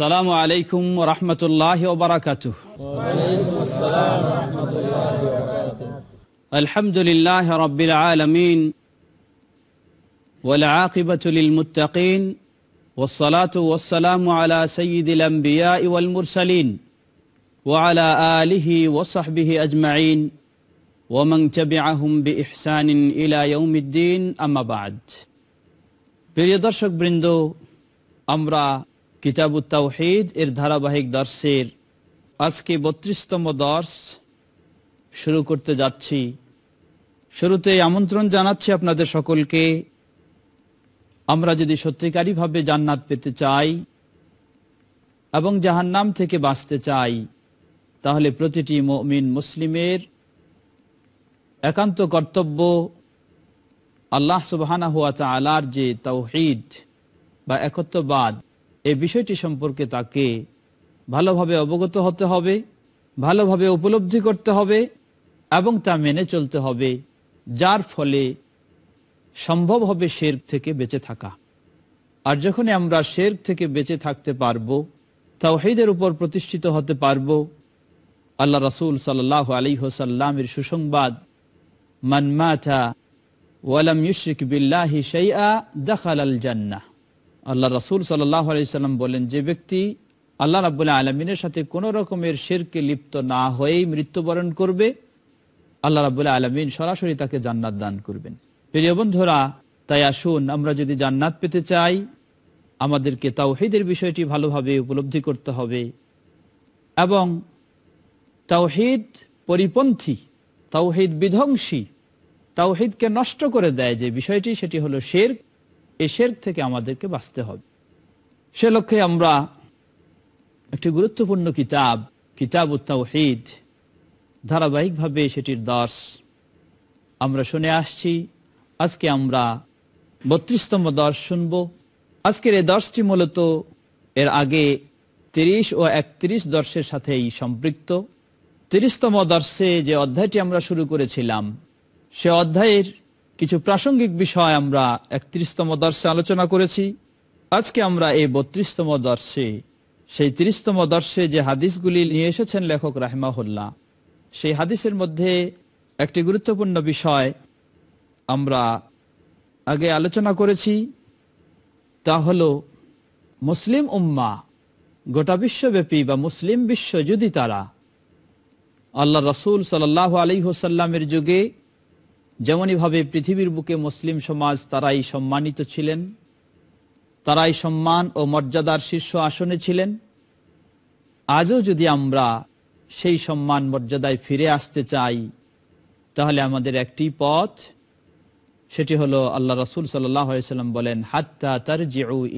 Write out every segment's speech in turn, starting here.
السلام عليكم ورحمة الله وبركاته وعليكم السلام ورحمة الله وبركاته الحمد لله رب العالمين والعاقبة للمتقين والصلاة والسلام على سيد الأنبياء والمرسلين وعلى آله وصحبه أجمعين ومن تبعهم بإحسان إلى يوم الدين أما بعد প্রিয় দর্শক বৃন্দ কিতাব তাওহিদ এর ধারাবাহিক দর্শের আজকে বত্রিশতম দর্শ শুরু করতে যাচ্ছি শুরুতে আমন্ত্রণ জানাচ্ছি আপনাদের সকলকে আমরা যদি সত্যিকারীভাবে জান্নাত পেতে চাই এবং নাম থেকে বাঁচতে চাই তাহলে প্রতিটি মমিন মুসলিমের একান্ত কর্তব্য আল্লাহ চা আলার যে তাওহিদ বা একত্ববাদ এই বিষয়টি সম্পর্কে তাকে ভালোভাবে অবগত হতে হবে ভালোভাবে উপলব্ধি করতে হবে এবং তা মেনে চলতে হবে যার ফলে সম্ভব হবে শের থেকে বেঁচে থাকা আর যখন আমরা শের থেকে বেঁচে থাকতে পারব তাওহিদের উপর প্রতিষ্ঠিত হতে পারব আল্লাহ রাসুল সাল্লাহ আলী হোসাল্লামের সুসংবাদ মানমাথা ওয়ালাম ইউশিক বিল্লাহি শাইআ দখালাল জান্নাহ আল্লাহ রাসুল সাল্লাহ আলাইসাল্লাম বলেন যে ব্যক্তি আল্লাহ রাবুল্লাহ আলমিনের সাথে কোনো রকমের শেরকে লিপ্ত না হয়েই মৃত্যুবরণ করবে আল্লাহ রাবুল্লাহ আলমিন সরাসরি তাকে জান্নাত দান করবেন প্রিয় বন্ধুরা তাই আসুন আমরা যদি জান্নাত পেতে চাই আমাদেরকে তাওহিদের বিষয়টি ভালোভাবে উপলব্ধি করতে হবে এবং তাওহিদ পরিপন্থী তাওহিদ বিধ্বংসী তাওহিদকে নষ্ট করে দেয় যে বিষয়টি সেটি হলো শের এ থেকে আমাদেরকে বাঁচতে হবে সে লক্ষ্যে আমরা একটি গুরুত্বপূর্ণ কিতাব কিতাব উত্তাউহিদ ধারাবাহিকভাবে সেটির দর্শ আমরা শুনে আসছি আজকে আমরা বত্রিশতম দর্শ শুনব আজকের এই দর্শটি মূলত এর আগে তিরিশ ও একত্রিশ দর্শের সাথেই সম্পৃক্ত তিরিশতম দর্শে যে অধ্যায়টি আমরা শুরু করেছিলাম সে অধ্যায়ের কিছু প্রাসঙ্গিক বিষয় আমরা একত্রিশতম দর্শে আলোচনা করেছি আজকে আমরা এই বত্রিশতম দর্শে সেই ত্রিশতম দর্শে যে হাদিসগুলি নিয়ে এসেছেন লেখক রাহেমাহুল্লাহ সেই হাদিসের মধ্যে একটি গুরুত্বপূর্ণ বিষয় আমরা আগে আলোচনা করেছি তা হল মুসলিম উম্মা গোটা বিশ্বব্যাপী বা মুসলিম বিশ্ব যদি তারা আল্লাহ রসুল সাল্লাহ আলী হোসাল্লামের যুগে যেমনইভাবে পৃথিবীর বুকে মুসলিম সমাজ তারাই সম্মানিত ছিলেন তারাই সম্মান ও মর্যাদার শীর্ষ আসনে ছিলেন আজও যদি আমরা সেই সম্মান মর্যাদায় ফিরে আসতে চাই তাহলে আমাদের একটি পথ সেটি হলো আল্লাহ রসুল সাল্লাম বলেন হাত্তা তার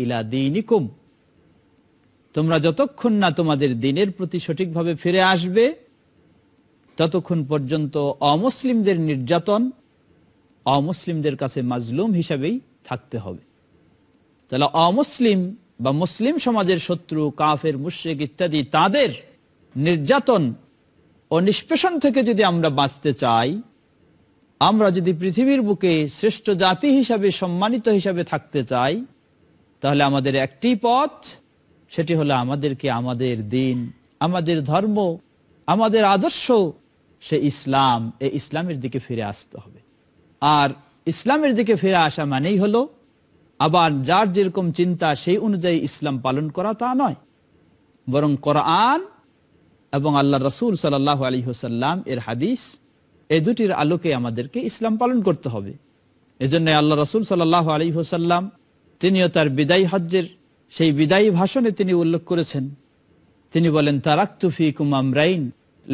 ইলা দিনিকুম তোমরা যতক্ষণ না তোমাদের দিনের প্রতি সঠিকভাবে ফিরে আসবে ততক্ষণ পর্যন্ত অমুসলিমদের নির্যাতন অমুসলিমদের কাছে মাজলুম হিসাবেই থাকতে হবে তাহলে অমুসলিম বা মুসলিম সমাজের শত্রু কাফের মুশ্রিক ইত্যাদি তাদের নির্যাতন ও নিষ্পেষণ থেকে যদি আমরা বাঁচতে চাই আমরা যদি পৃথিবীর বুকে শ্রেষ্ঠ জাতি হিসাবে সম্মানিত হিসাবে থাকতে চাই তাহলে আমাদের একটি পথ সেটি হলো আমাদেরকে আমাদের দিন আমাদের ধর্ম আমাদের আদর্শ সে ইসলাম এ ইসলামের দিকে ফিরে আসতে হবে আর ইসলামের দিকে ফিরে আসা মানেই হলো আবার যার যেরকম চিন্তা সেই অনুযায়ী ইসলাম পালন করা তা নয় বরং কোরআন এবং আল্লাহ রসুল সাল আলী হোসাল্লাম এর হাদিস এই দুটির আলোকে আমাদেরকে ইসলাম পালন করতে হবে এজন্য আল্লাহ রসুল সাল্লাহ আলী হোসাল্লাম তিনিও তার বিদায়ী হজ্জের সেই বিদায়ী ভাষণে তিনি উল্লেখ করেছেন তিনি বলেন তারাক্তুফি কুমাম রাইন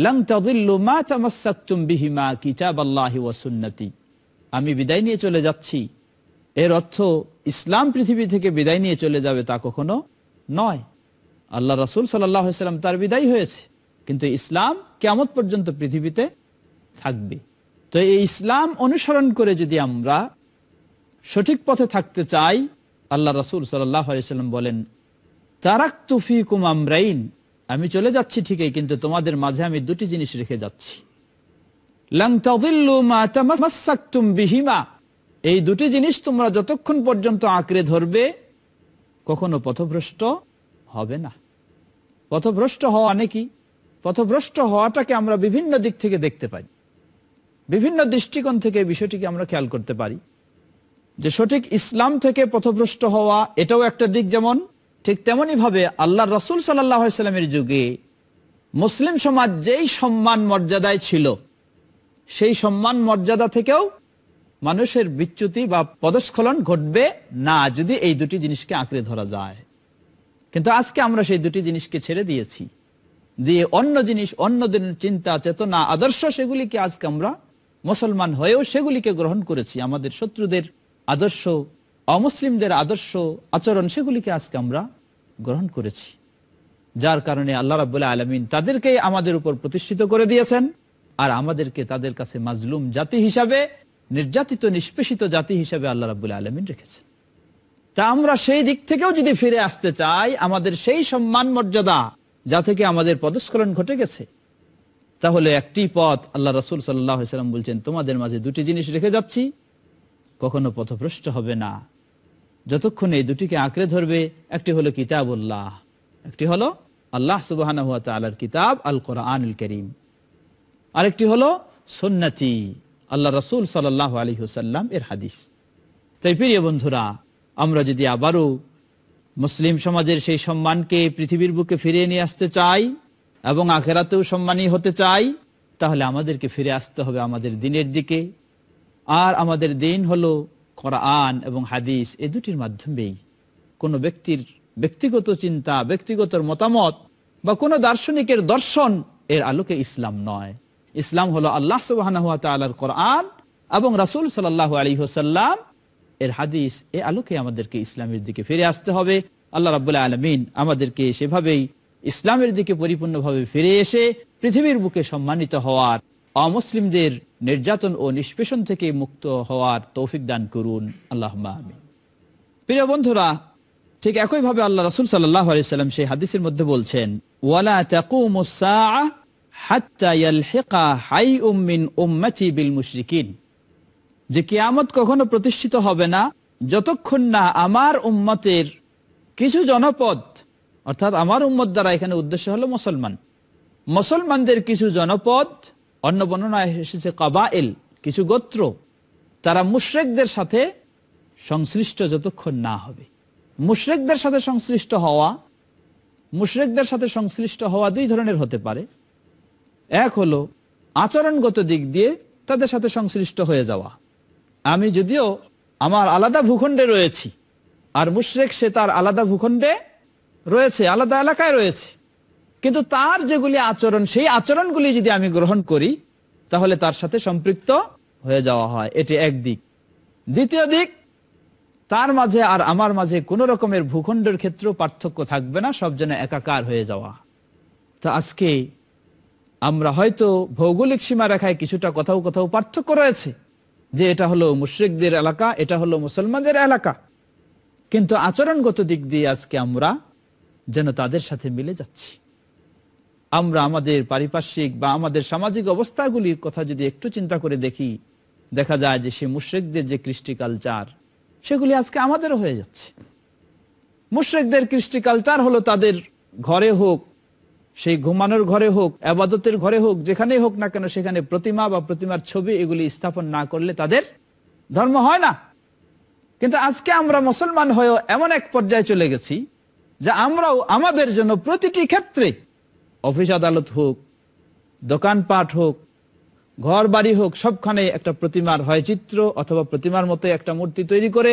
লং তাদিল্লু মা তামাসাক্তুম বিহিমা কিতাব আল্লাহি ওয়াসুন্নতি আমি বিদায় নিয়ে চলে যাচ্ছি এর অর্থ ইসলাম পৃথিবী থেকে বিদায় নিয়ে চলে যাবে তা কখনো নয় আল্লাহ রাসুল সাল্লাম তার বিদায় হয়েছে কিন্তু ইসলাম কেমন পর্যন্ত পৃথিবীতে থাকবে তো এই ইসলাম অনুসরণ করে যদি আমরা সঠিক পথে থাকতে চাই আল্লাহ রাসুল সাল্লাম বলেন তারাক তুফি কুমাম আমি চলে যাচ্ছি ঠিকই কিন্তু তোমাদের মাঝে আমি দুটি জিনিস রেখে যাচ্ছি বিহিমা এই দুটি জিনিস তোমরা যতক্ষণ পর্যন্ত আঁকড়ে ধরবে কখনো পথভ্রষ্ট হবে না পথভ্রষ্ট হওয়া নাকি মানে পথভ্রষ্ট হওয়াটাকে আমরা বিভিন্ন দিক থেকে দেখতে পাই বিভিন্ন দৃষ্টিকোণ থেকে বিষয়টিকে আমরা খেয়াল করতে পারি যে সঠিক ইসলাম থেকে পথভ্রষ্ট হওয়া এটাও একটা দিক যেমন ঠিক তেমনই ভাবে আল্লাহ রসুল সাল্লাহ সাল্লামের যুগে মুসলিম সমাজ যেই সম্মান মর্যাদায় ছিল সেই সম্মান মর্যাদা থেকেও মানুষের বিচ্যুতি বা পদস্খলন ঘটবে না যদি এই দুটি জিনিসকে আঁকড়ে ধরা যায় কিন্তু আজকে আমরা সেই দুটি জিনিসকে ছেড়ে দিয়েছি দিয়ে অন্য জিনিস অন্য দিনের চিন্তা চেতনা আদর্শ সেগুলিকে আজকে আমরা মুসলমান হয়েও সেগুলিকে গ্রহণ করেছি আমাদের শত্রুদের আদর্শ অমুসলিমদের আদর্শ আচরণ সেগুলিকে আজকে আমরা গ্রহণ করেছি যার কারণে আল্লাহ রাবুল্লাহ আলমিন তাদেরকেই আমাদের উপর প্রতিষ্ঠিত করে দিয়েছেন আর আমাদেরকে তাদের কাছে মাজলুম জাতি হিসাবে নির্যাতিত নিষ্পেষিত জাতি হিসাবে আল্লাহ রাবুল আলমিন রেখেছেন তা আমরা সেই দিক থেকেও যদি ফিরে আসতে চাই আমাদের সেই সম্মান মর্যাদা যা থেকে আমাদের পদস্কলন ঘটে গেছে তাহলে একটি পথ আল্লাহ রসুল সাল্লাম বলছেন তোমাদের মাঝে দুটি জিনিস রেখে যাচ্ছি কখনো পথভ্রষ্ট হবে না যতক্ষণ এই দুটিকে আঁকড়ে ধরবে একটি হলো কিতাবুল্লাহ একটি হলো আল্লাহ সুবাহ কিতাব আল কোরআন করিম আরেকটি হলো সন্ন্যাতি আল্লাহ রসুল সাল্লাহ আলী হুসাল্লাম এর হাদিস তাই প্রিয় বন্ধুরা আমরা যদি আবারও মুসলিম সমাজের সেই সম্মানকে পৃথিবীর বুকে ফিরিয়ে নিয়ে আসতে চাই এবং আখেরাতেও সম্মানী হতে চাই তাহলে আমাদেরকে ফিরে আসতে হবে আমাদের দিনের দিকে আর আমাদের দিন হলো করআন এবং হাদিস এ দুটির মাধ্যমেই কোনো ব্যক্তির ব্যক্তিগত চিন্তা ব্যক্তিগত মতামত বা কোনো দার্শনিকের দর্শন এর আলোকে ইসলাম নয় ইসলাম হলো আল্লাহ সুবাহর কোরআন এবং রাসুল সাল্লাহ আলী হোসাল্লাম এর হাদিস এ আলোকে আমাদেরকে ইসলামের দিকে ফিরে আসতে হবে আল্লাহ রাবুল্লাহ আলমিন আমাদেরকে সেভাবেই ইসলামের দিকে পরিপূর্ণভাবে ফিরে এসে পৃথিবীর বুকে সম্মানিত হওয়ার অমুসলিমদের নির্যাতন ও নিষ্পেষণ থেকে মুক্ত হওয়ার তৌফিক দান করুন আল্লাহ প্রিয় বন্ধুরা ঠিক একইভাবে আল্লাহ রসুল সাল্লাহ সেই হাদিসের মধ্যে বলছেন ওয়ালা মুসা যে কিয়ামত কখনো প্রতিষ্ঠিত হবে না যতক্ষণ না আমার উম্মতের কিছু জনপদ অর্থাৎ আমার উম্মত দ্বারা এখানে উদ্দেশ্য হলো মুসলমান মুসলমানদের কিছু জনপদ অন্য বর্ণনায় এসেছে কবাইল কিছু গোত্র তারা মুশ্রেকদের সাথে সংশ্লিষ্ট যতক্ষণ না হবে মুশ্রেকদের সাথে সংশ্লিষ্ট হওয়া মুশ্রেকদের সাথে সংশ্লিষ্ট হওয়া দুই ধরনের হতে পারে এক হলো আচরণগত দিক দিয়ে তাদের সাথে সংশ্লিষ্ট হয়ে যাওয়া আমি যদিও আমার আলাদা ভূখণ্ডে রয়েছি আর মুশরেক সে তার আলাদা ভূখণ্ডে রয়েছে আলাদা এলাকায় রয়েছে কিন্তু তার যেগুলি আচরণ সেই আচরণগুলি যদি আমি গ্রহণ করি তাহলে তার সাথে সম্পৃক্ত হয়ে যাওয়া হয় এটি এক দিক দ্বিতীয় দিক তার মাঝে আর আমার মাঝে কোনো রকমের ভূখণ্ডের ক্ষেত্রেও পার্থক্য থাকবে না সব যেন একাকার হয়ে যাওয়া তা আজকে আমরা হয়তো ভৌগোলিক সীমারেখায় কিছুটা কোথাও কোথাও পার্থক্য রয়েছে যে এটা হলো মুশ্রিকদের এলাকা এটা হলো মুসলমানদের এলাকা কিন্তু আচরণগত দিক দিয়ে আজকে আমরা যেন তাদের সাথে মিলে যাচ্ছি আমরা আমাদের পারিপার্শ্বিক বা আমাদের সামাজিক অবস্থাগুলির কথা যদি একটু চিন্তা করে দেখি দেখা যায় যে সে মুশ্রিকদের যে কৃষ্টি কালচার সেগুলি আজকে আমাদেরও হয়ে যাচ্ছে মুশ্রিকদের কৃষ্টি কালচার হলো তাদের ঘরে হোক সেই ঘুমানোর ঘরে হোক আবাদতের ঘরে হোক যেখানে হোক না কেন সেখানে প্রতিমা বা প্রতিমার ছবি এগুলি স্থাপন না করলে তাদের ধর্ম হয় না কিন্তু আজকে আমরা মুসলমান হয়েও এমন এক পর্যায়ে চলে গেছি যে আমরাও আমাদের জন্য প্রতিটি ক্ষেত্রে অফিস আদালত হোক দোকানপাট হোক ঘর বাড়ি হোক সবখানে একটা প্রতিমার হয় চিত্র অথবা প্রতিমার মতো একটা মূর্তি তৈরি করে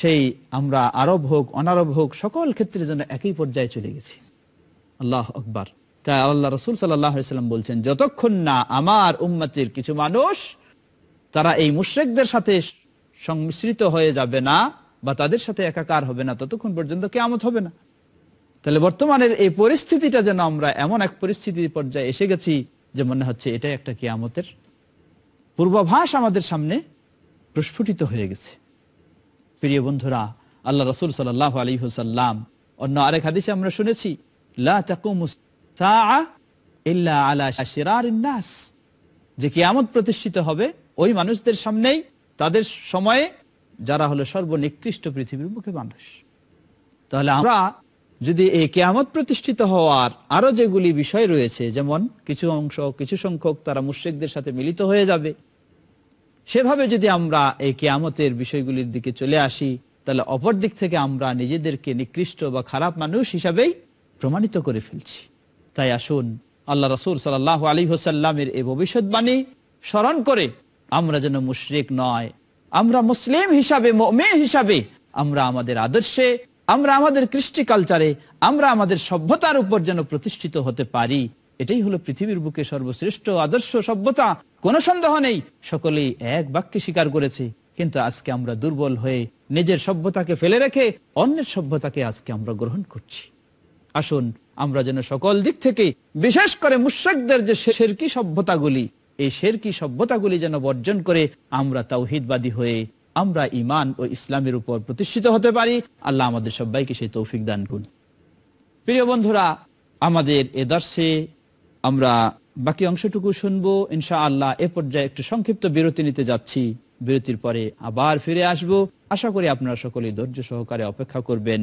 সেই আমরা আরব হোক অনারব হোক সকল ক্ষেত্রে যেন একই পর্যায়ে চলে গেছি আল্লাহ আকবর তাই আল্লাহ রসুল সাল্লাম বলছেন যতক্ষণ না আমার উম্মতির কিছু মানুষ তারা এই মুশ্রেকদের সাথে সংমিশ্রিত হয়ে যাবে না বা তাদের সাথে একাকার হবে না ততক্ষণ পর্যন্ত কেয়ামত হবে না তাহলে বর্তমানের এই পরিস্থিতিটা যেন আমরা এমন এক পরিস্থিতি পর্যায়ে এসে গেছি যে মনে হচ্ছে এটাই একটা কেয়ামতের পূর্বাভাস আমাদের সামনে প্রস্ফুটিত হয়ে গেছে প্রিয় বন্ধুরা আল্লাহ রসুল সাল্লাহ আলী হুসাল্লাম অন্য আরেক হাদিসে আমরা শুনেছি যে কিয়ামত প্রতিষ্ঠিত হবে ওই মানুষদের সামনেই তাদের সময়ে যারা হলো সর্বনিকৃষ্ট পৃথিবীর মুখে মানুষ তাহলে আমরা যদি এই কেয়ামত প্রতিষ্ঠিত হওয়ার আরো যেগুলি বিষয় রয়েছে যেমন কিছু অংশ কিছু সংখ্যক তারা মুশ্রিকদের সাথে মিলিত হয়ে যাবে সেভাবে যদি আমরা এই কেয়ামতের বিষয়গুলির দিকে চলে আসি তাহলে অপর দিক থেকে আমরা নিজেদেরকে নিকৃষ্ট বা খারাপ মানুষ হিসাবেই প্রমাণিত করে ফেলছি তাই আসুন আল্লাহ রসুল সাল আলী হোসাল্লামের এই ভবিষ্যৎবাণী স্মরণ করে আমরা যেন মুশরিক নয় আমরা মুসলিম হিসাবে মমিন হিসাবে আমরা আমাদের আদর্শে আমরা আমাদের কৃষ্টি কালচারে আমরা আমাদের সভ্যতার উপর যেন প্রতিষ্ঠিত হতে পারি এটাই হলো পৃথিবীর বুকে সর্বশ্রেষ্ঠ আদর্শ সভ্যতা কোনো সন্দেহ নেই সকলেই এক বাক্যে স্বীকার করেছে কিন্তু আজকে আমরা দুর্বল হয়ে নিজের সভ্যতাকে ফেলে রেখে অন্যের সভ্যতাকে আজকে আমরা গ্রহণ করছি আসুন আমরা যেন সকল দিক থেকে বিশেষ করে মুশ্রাকদের যে শেরকি সভ্যতাগুলি এই শেরকি সভ্যতাগুলি যেন বর্জন করে আমরা তাওহিদবাদী হয়ে আমরা ইমান ও ইসলামের উপর প্রতিষ্ঠিত হতে পারি আল্লাহ আমাদের সবাইকে সেই তৌফিক দান করুন প্রিয় বন্ধুরা আমাদের এ দর্শে আমরা বাকি অংশটুকু শুনবো ইনশা আল্লাহ এ পর্যায়ে একটু সংক্ষিপ্ত বিরতি নিতে যাচ্ছি বিরতির পরে আবার ফিরে আসব আশা করি আপনারা সকলে ধৈর্য সহকারে অপেক্ষা করবেন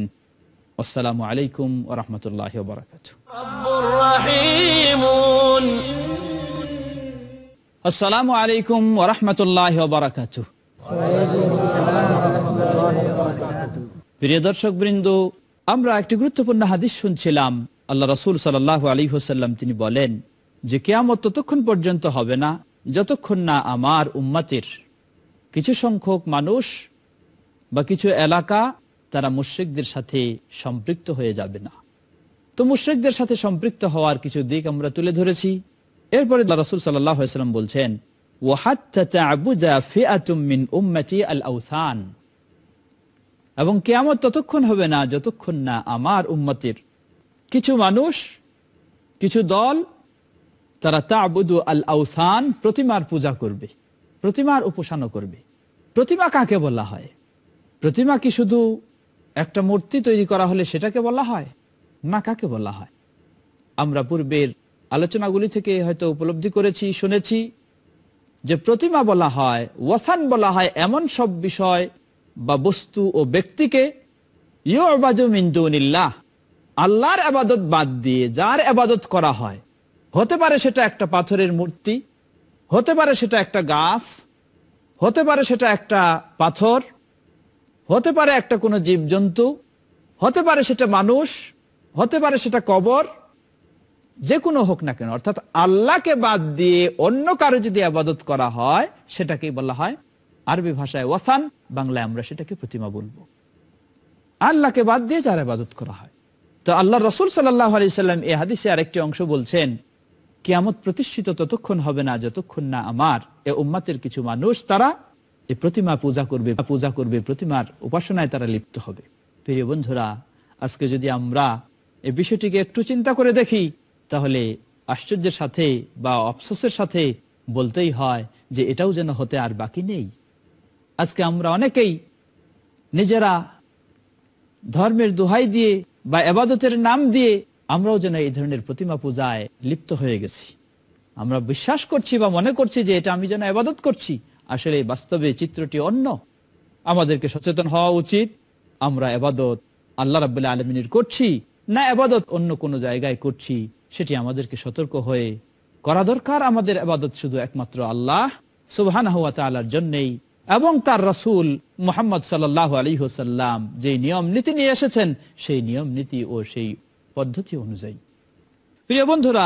আসসালামু আলাইকুম ওরহমতুল্লাহ বারকাত আসসালামু আলাইকুম ওরহমতুল্লাহ প্রিয় দর্শক বৃন্দ আমরা একটি গুরুত্বপূর্ণ হাদিস শুনছিলাম আল্লাহ রসুল সাল আলী হোসাল্লাম তিনি বলেন যে কেয়ামত ততক্ষণ পর্যন্ত হবে না যতক্ষণ না আমার উম্মাতের কিছু সংখ্যক মানুষ বা কিছু এলাকা তারা মুশ্রিকদের সাথে সম্পৃক্ত হয়ে যাবে না তো মুশ্রিকদের সাথে সম্পৃক্ত হওয়ার কিছু দিক আমরা তুলে ধরেছি এরপরে রাসুল সাল্লাম বলছেন এবং কেয়ামত ততক্ষণ হবে না যতক্ষণ না আমার উম্মতির কিছু মানুষ কিছু দল তারা তাবুদু আল আউসান প্রতিমার পূজা করবে প্রতিমার উপাসনা করবে প্রতিমা কাকে বলা হয় প্রতিমা কি শুধু একটা মূর্তি তৈরি করা হলে সেটাকে বলা হয় না কাকে বলা হয় আমরা পূর্বের আলোচনাগুলি থেকে হয়তো উপলব্ধি করেছি শুনেছি যে প্রতিমা বলা হয় ওয়াসান বলা হয় এমন সব বিষয় বা বস্তু ও ব্যক্তিকে আল্লাহর আবাদত বাদ দিয়ে যার আবাদত করা হয় হতে পারে সেটা একটা পাথরের মূর্তি হতে পারে সেটা একটা গাছ হতে পারে সেটা একটা পাথর হতে পারে একটা কোনো জীবজন্তু হতে পারে সেটা মানুষ হতে পারে সেটা কবর যে কোনো হোক না কেন অর্থাৎ আল্লাহকে বাদ দিয়ে অন্য কারো যদি আবাদত করা হয় সেটাকেই বলা হয় আরবি ভাষায় ওয়াসান বাংলায় আমরা সেটাকে প্রতিমা বলব আল্লাহকে বাদ দিয়ে যার আবাদত করা হয় তো আল্লাহ রসুল সাল্লাম এ এই হাদিসে আরেকটি অংশ বলছেন কিয়ামত প্রতিষ্ঠিত ততক্ষণ হবে না যতক্ষণ না আমার এ উম্মাতের কিছু মানুষ তারা এই প্রতিমা পূজা করবে পূজা করবে প্রতিমার উপাসনায় তারা লিপ্ত হবে প্রিয় বন্ধুরা আজকে যদি আমরা এই বিষয়টিকে একটু চিন্তা করে দেখি তাহলে আশ্চর্যের সাথে বা অফসোসের সাথে বলতেই হয় যে এটাও যেন হতে আর বাকি নেই আজকে আমরা অনেকেই নিজেরা ধর্মের দোহাই দিয়ে বা এবাদতের নাম দিয়ে আমরাও যেন এই ধরনের প্রতিমা পূজায় লিপ্ত হয়ে গেছি আমরা বিশ্বাস করছি বা মনে করছি যে এটা আমি যেন এবাদত করছি আসলে বাস্তবে চিত্রটি অন্য আমাদেরকে সচেতন হওয়া উচিত আমরা এবাদত আল্লাহ রাবুল্লাহ আলমিনের করছি না এবাদত অন্য কোনো জায়গায় করছি সেটি আমাদেরকে সতর্ক হয়ে করা দরকার আমাদের আবাদত শুধু একমাত্র আল্লাহ সুবহান হওয়া তালার জন্যেই এবং তার রসুল মোহাম্মদ সাল আলী হোসাল্লাম যে নিয়ম নীতি নিয়ে এসেছেন সেই নিয়ম নীতি ও সেই পদ্ধতি অনুযায়ী প্রিয় বন্ধুরা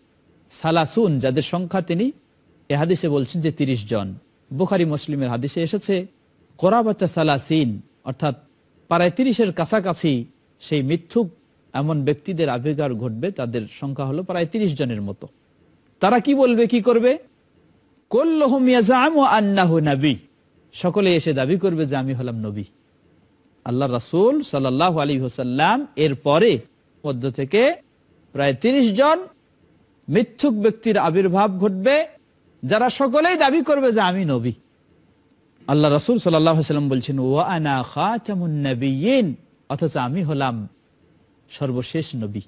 সালাসুন যাদের সংখ্যা তিনি এ হাদিসে বলছেন যে ৩০ জন বুখারি মুসলিমের হাদিসে এসেছে কোরাবাতা সালাসিন অর্থাৎ প্রায় তিরিশের কাছাকাছি সেই মিথ্যুক এমন ব্যক্তিদের আবির্ভাব ঘটবে তাদের সংখ্যা হলো প্রায় তিরিশ জনের মতো তারা কি বলবে কি করবে সকলে এসে দাবি করবে যে আমি হলাম নবী আল্লাহ রাসুল সাল্লাহ আলী হোসাল্লাম এর পরে মধ্য থেকে প্রায় তিরিশ জন মিথ্যুক ব্যক্তির আবির্ভাব ঘটবে যারা সকলেই দাবি করবে যে আমি নবী আল্লাহ রসুল সাল্লাম বলছেন ও আনা খাচামুন্নবীন অথচ আমি হলাম সর্বশেষ নবী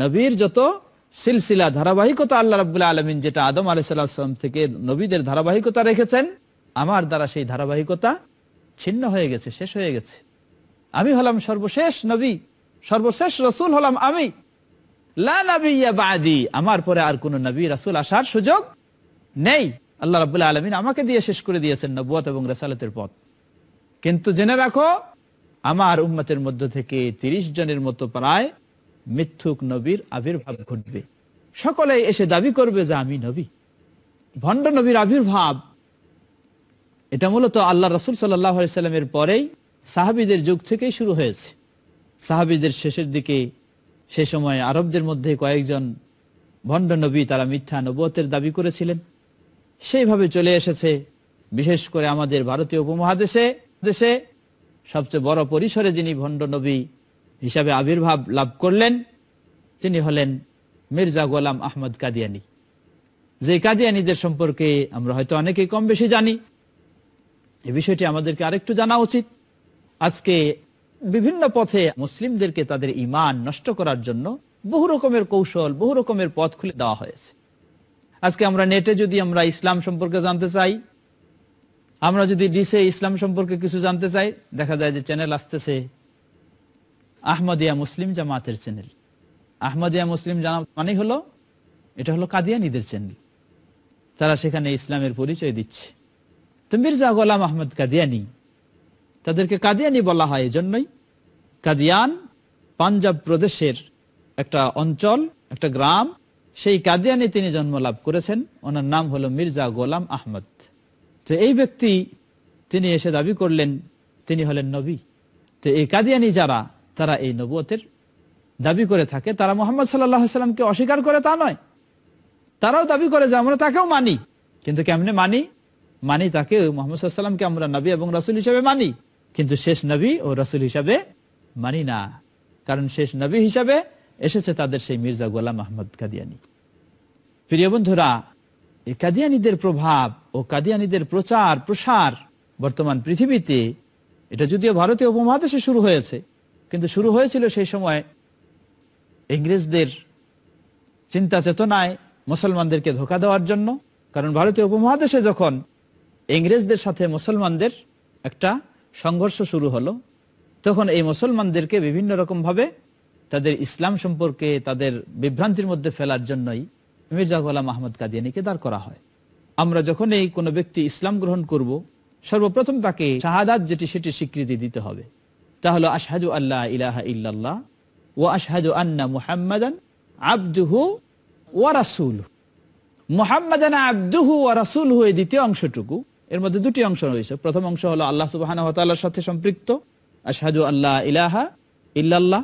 নবীর যত সিলসিলা ধারাবাহিকতা আল্লাহ রাবুল্লাহ আলমিন যেটা আদম আলাইসাল্লাম থেকে নবীদের ধারাবাহিকতা রেখেছেন আমার দ্বারা সেই ধারাবাহিকতা ছিন্ন হয়ে গেছে শেষ হয়ে গেছে আমি হলাম সর্বশেষ নবী সর্বশেষ রসুল হলাম আমি আমার পরে আর কোন নবী রাসুল আসার সুযোগ নেই আল্লাহ রাবুল্লাহ আলমিন আমাকে দিয়ে শেষ করে দিয়েছেন নবুয়াত এবং রেসালতের পথ কিন্তু জেনে রাখো আমার উম্মতের মধ্য থেকে ৩০ জনের মতো প্রায় মিথ্যুক নবীর আবির্ভাব ঘটবে সকলে এসে দাবি করবে যে আমি নবী ভণ্ড নবীর আবির্ভাব এটা মূলত আল্লাহ রসুল সাল্লাহ সাল্লামের পরেই সাহাবিদের যুগ থেকেই শুরু হয়েছে সাহাবিদের শেষের দিকে সে সময় আরবদের মধ্যে কয়েকজন ভণ্ড নবী তারা মিথ্যা নবতের দাবি করেছিলেন সেইভাবে চলে এসেছে বিশেষ করে আমাদের ভারতীয় উপমহাদেশে দেশে সবচেয়ে বড় পরিসরে যিনি ভণ্ড নবী হিসাবে আবির্ভাব লাভ করলেন তিনি হলেন মির্জা গোলাম আহমদ কাদিয়ানি যে কাদিয়ানিদের সম্পর্কে আমরা হয়তো অনেকেই কম বেশি জানি এ বিষয়টি আমাদেরকে আরেকটু জানা উচিত আজকে বিভিন্ন পথে মুসলিমদেরকে তাদের ইমান নষ্ট করার জন্য বহু রকমের কৌশল বহু রকমের পথ খুলে দেওয়া হয়েছে আজকে আমরা নেটে যদি আমরা ইসলাম সম্পর্কে জানতে চাই আমরা যদি ডিসে ইসলাম সম্পর্কে কিছু জানতে চাই দেখা যায় যে চ্যানেল আসতেছে আহমদিয়া মুসলিম জামাতের চ্যানেল আহমদিয়া মুসলিম জামাত মানে হলো এটা হলো কাদিয়ানিদের চ্যানেল তারা সেখানে ইসলামের পরিচয় দিচ্ছে তো মির্জা গোলাম আহমদ কাদিয়ানি তাদেরকে কাদিয়ানি বলা হয় এজন্যই কাদিয়ান পাঞ্জাব প্রদেশের একটা অঞ্চল একটা গ্রাম সেই কাদিয়ানে তিনি জন্ম লাভ করেছেন ওনার নাম হলো মির্জা গোলাম আহমদ তো এই ব্যক্তি তিনি এসে দাবি করলেন তিনি হলেন নবী তো এই কাদিয়ানি যারা তারা এই নবুয়তের দাবি করে থাকে তারা মোহাম্মদ সাল্লাহ সাল্লামকে অস্বীকার করে তা নয় তারাও দাবি করে যে আমরা তাকেও মানি কিন্তু কেমনে মানি মানি তাকে মোহাম্মদ সাল্লামকে আমরা নবী এবং রাসুল হিসেবে মানি কিন্তু শেষ নবী ও রসুল হিসাবে মানি না কারণ শেষ নবী হিসাবে এসেছে তাদের সেই মির্জা গোলাম আহমদ কাদিয়ানি প্রিয় বন্ধুরা এই কাদিয়ানিদের প্রভাব ও কাদিয়ানিদের প্রচার প্রসার বর্তমান পৃথিবীতে এটা যদিও ভারতীয় উপমহাদেশে শুরু হয়েছে কিন্তু শুরু হয়েছিল সেই সময় ইংরেজদের চিন্তা চেতনায় মুসলমানদেরকে ধোকা দেওয়ার জন্য কারণ ভারতীয় উপমহাদেশে যখন ইংরেজদের সাথে মুসলমানদের একটা সংঘর্ষ শুরু হলো তখন এই মুসলমানদেরকে বিভিন্ন রকমভাবে তাদের ইসলাম সম্পর্কে তাদের বিভ্রান্তির মধ্যে ফেলার জন্যই মির্জা গোলাম আহমদ কাদিয়ানিকে দাঁড় করা হয় আমরা যখন এই কোনো ব্যক্তি ইসলাম গ্রহণ করব সর্বপ্রথম তাকে শাহাদাত যেটি সেটি স্বীকৃতি দিতে হবে তা হলো আল্লাহ ইলাহা ইল্লাল্লাহ ও আশাহাজু আন্না মুহাম্মাদান আব্দুহু ওয়ারাসুল মুহাম্মাদান আব্দুহু ওয়ারাসুল হয়ে দ্বিতীয় অংশটুকু এর মধ্যে দুটি অংশ রয়েছে প্রথম অংশ হলো আল্লাহ সুবাহ সাথে সম্পৃক্ত আশাহু আল্লাহ ইলাহা ইল্লাল্লাহ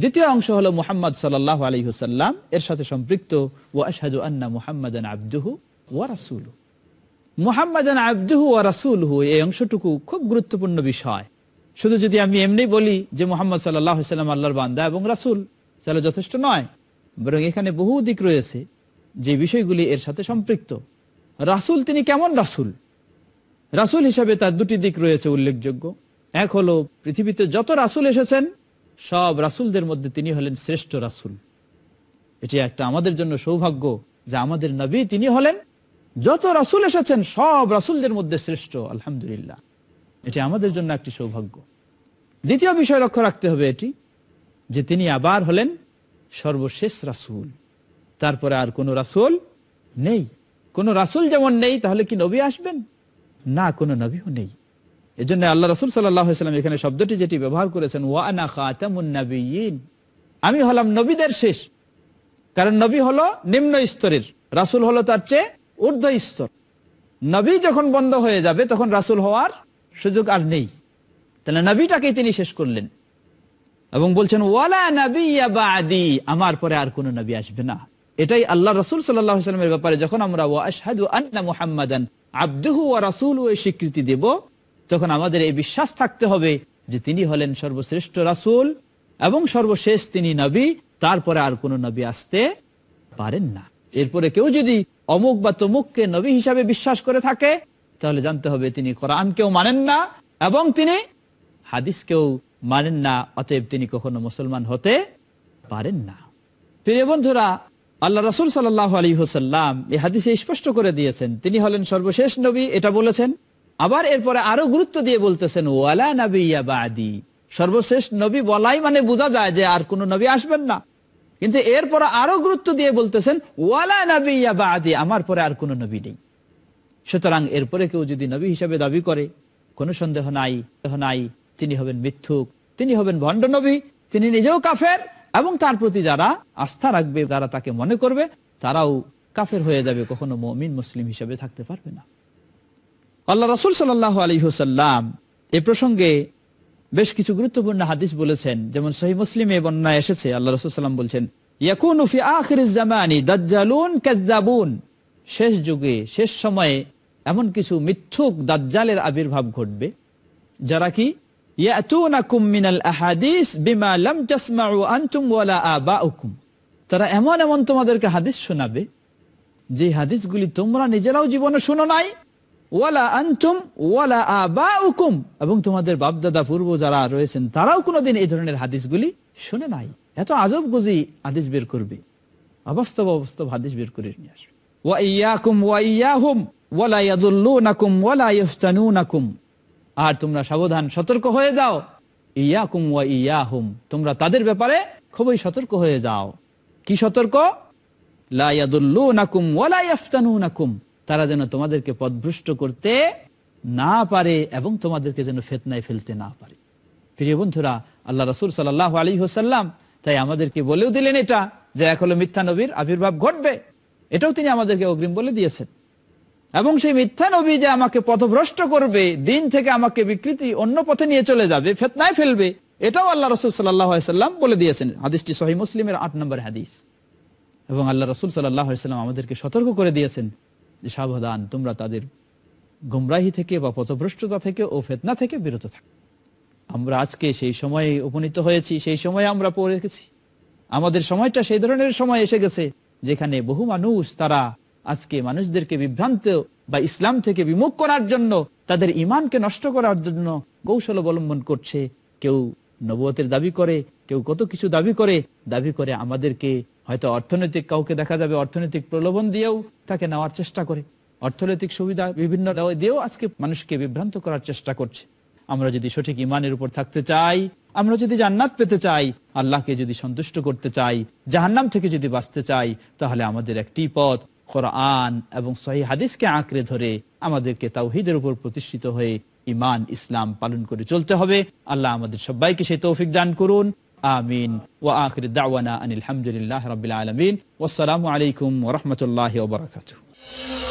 দ্বিতীয় অংশ হলো মুহাম্মদ সাল্লাহ আলহিহসাল্লাম এর সাথে সম্পৃক্ত ও আশাহু আন্না মুহাম্মদ আব্দুহু ও রাসুল মুহাম্মাদান আব্দুহু ও হু এই অংশটুকু খুব গুরুত্বপূর্ণ বিষয় শুধু যদি আমি এমনি বলি যে মোহাম্মদ সাল্লাহ সাল্লাম আল্লাহর বান্দা এবং রাসুল তাহলে যথেষ্ট নয় বরং এখানে বহু দিক রয়েছে যে বিষয়গুলি এর সাথে সম্পৃক্ত রাসুল তিনি কেমন রাসুল রাসুল হিসাবে তার দুটি দিক রয়েছে উল্লেখযোগ্য এক হলো পৃথিবীতে যত রাসুল এসেছেন সব রাসুলদের মধ্যে তিনি হলেন শ্রেষ্ঠ রাসুল এটি একটা আমাদের জন্য সৌভাগ্য যে আমাদের নবী তিনি হলেন যত রাসুল এসেছেন সব রাসুলদের মধ্যে শ্রেষ্ঠ আলহামদুলিল্লাহ এটি আমাদের জন্য একটি সৌভাগ্য দ্বিতীয় বিষয় লক্ষ্য রাখতে হবে এটি যে তিনি আবার হলেন সর্বশেষ রাসুল তারপরে আর কোনো রাসুল নেই কোনো রাসুল যেমন নেই তাহলে কি নবী আসবেন না কোনো নবীও নেই এজন্য আল্লাহ রসুল সাল্লাম এখানে শব্দটি যেটি ব্যবহার করেছেন ওয়ানা খাতামুন আমি হলাম নবীদের শেষ কারণ নবী হলো নিম্ন স্তরের রাসুল হলো তার চেয়ে ঊর্ধ্ব স্তর নবী যখন বন্ধ হয়ে যাবে তখন রাসুল হওয়ার সুযোগ আর নেই তাহলে নবীটাকেই তিনি শেষ করলেন এবং বলছেন ওয়ালা নবী আমার পরে আর কোনো নবী আসবে না এটাই আল্লাহ রসুল সাল্লাহ সাল্লামের ব্যাপারে যখন আমরা ওয়াশাহাদু আন্না মুহাম্মাদান আব্দুহু ও রাসুল ওই স্বীকৃতি দেব তখন আমাদের এই বিশ্বাস থাকতে হবে যে তিনি হলেন সর্বশ্রেষ্ঠ রাসুল এবং সর্বশেষ তিনি নবী তারপরে আর কোনো নবী আসতে পারেন না এরপরে কেউ যদি অমুক বা তমুককে নবী হিসাবে বিশ্বাস করে থাকে তাহলে জানতে হবে তিনি কোরআনকেও মানেন না এবং তিনি হাদিসকেও মানেন না অতএব তিনি কখনো মুসলমান হতে পারেন না প্রিয় বন্ধুরা আল্লাহ রসুল সাল্লাহ আলী হোসাল্লাম এই হাদিসে স্পষ্ট করে দিয়েছেন তিনি হলেন সর্বশেষ নবী এটা বলেছেন আবার এরপরে আরো গুরুত্ব দিয়ে বলতেছেন ওয়ালা নবী বাদি সর্বশেষ নবী বলাই মানে বোঝা যায় যে আর কোন নবী আসবেন না কিন্তু এরপর আরো গুরুত্ব দিয়ে বলতেছেন ওয়ালা নবী বাদি আমার পরে আর কোন নবী নেই সুতরাং এরপরে কেউ যদি নবী হিসাবে দাবি করে কোনো সন্দেহ নাই নাই তিনি হবেন মিথ্যুক তিনি হবেন ভণ্ড নবী তিনি নিজেও কাফের এবং তার প্রতি যারা আস্থা রাখবে যারা তাকে মনে করবে তারাও কাফের হয়ে যাবে কখনো মমিন মুসলিম হিসেবে থাকতে পারবে না আল্লাহ রসুল সাল্লাহ আলী হুসাল্লাম এ প্রসঙ্গে বেশ কিছু গুরুত্বপূর্ণ হাদিস বলেছেন যেমন সহি মুসলিমে বন্যায় এসেছে আল্লাহ রসুল সাল্লাম বলছেন শেষ যুগে শেষ সময়ে এমন কিছু মিথ্যুক দাজ্জালের আবির্ভাব ঘটবে যারা কি ইয়াতুনাকুম মিনাল আহাদিস বিমা লাম তাসমাউ আনতুম ওয়ালা আবাউকুম তারা এমন এমন তোমাদেরকে হাদিস শোনাবে যে হাদিসগুলি তোমরা নিজেরাও জীবনে শুনো নাই ওয়ালা আনতুম ওয়ালা আবাউকুম এবং তোমাদের বাপদাদা পূর্ব যারা রয়েছেন তারাও কোনোদিন এই ধরনের হাদিসগুলি শুনে নাই এত আজব গুজি হাদিস বের করবে অবাস্তব অবাস্তব হাদিস বের করে নিয়ে আসবে ওয়া ইয়াকুম ওয়া ইয়াহুম ওয়ালা ইয়াদুল্লুনাকুম ওয়ালা ইফতানুনাকুম আর তোমরা সাবধান সতর্ক হয়ে যাও ইয়াকুম ওয়া ইয়াহুম তোমরা তাদের ব্যাপারে খুবই সতর্ক হয়ে যাও কি সতর্ক তারা যেন তোমাদেরকে পদভ্রষ্ট করতে না পারে এবং তোমাদেরকে যেন ফেতনায় ফেলতে না পারে প্রিয় বন্ধুরা আল্লাহ রসুল সাল্লাহ আলী হোসাল্লাম তাই আমাদেরকে বলেও দিলেন এটা যে এক হলো মিথ্যা নবীর আবির্ভাব ঘটবে এটাও তিনি আমাদেরকে অগ্রিম বলে দিয়েছেন এবং সেই মিথ্যা নবী যে আমাকে পথভ্রষ্ট করবে দিন থেকে আমাকে বিকৃতি অন্য পথে নিয়ে চলে যাবে ফেতনায় ফেলবে এটাও আল্লাহ রসুল সাল্লাম বলে দিয়েছেন হাদিসটি সহি মুসলিমের আট নম্বর হাদিস এবং আল্লাহ রসুল সাল্লাম আমাদেরকে সতর্ক করে দিয়েছেন যে সাবধান তোমরা তাদের গুমরাহি থেকে বা পথভ্রষ্টতা থেকে ও ফেতনা থেকে বিরত থাক আমরা আজকে সেই সময়ে উপনীত হয়েছি সেই সময়ে আমরা পড়ে গেছি আমাদের সময়টা সেই ধরনের সময় এসে গেছে যেখানে বহু মানুষ তারা আজকে মানুষদেরকে বিভ্রান্ত বা ইসলাম থেকে বিমুখ করার জন্য তাদের ইমানকে নষ্ট করার জন্য কৌশল অবলম্বন করছে কেউ নবতের দাবি করে কেউ কত কিছু দাবি করে দাবি করে আমাদেরকে হয়তো অর্থনৈতিক কাউকে দেখা যাবে অর্থনৈতিক প্রলোভন দিয়েও তাকে নেওয়ার চেষ্টা করে অর্থনৈতিক সুবিধা বিভিন্ন দিয়েও আজকে মানুষকে বিভ্রান্ত করার চেষ্টা করছে আমরা যদি সঠিক ইমানের উপর থাকতে চাই আমরা যদি জান্নাত পেতে চাই আল্লাহকে যদি সন্তুষ্ট করতে চাই জাহান্নাম থেকে যদি বাঁচতে চাই তাহলে আমাদের একটি পথ কোরআন এবং সহি হাদিসকে আঁকড়ে ধরে আমাদেরকে তাওহিদের উপর প্রতিষ্ঠিত হয়ে ইমান ইসলাম পালন করে চলতে হবে আল্লাহ আমাদের সবাইকে সেই তৌফিক দান করুন আমিন ও আখির দাওয়ানা আনিল হামদুলিল্লাহ রবিল আলমিন আলাইকুম রহমতুল্লাহ ওবরাকাতু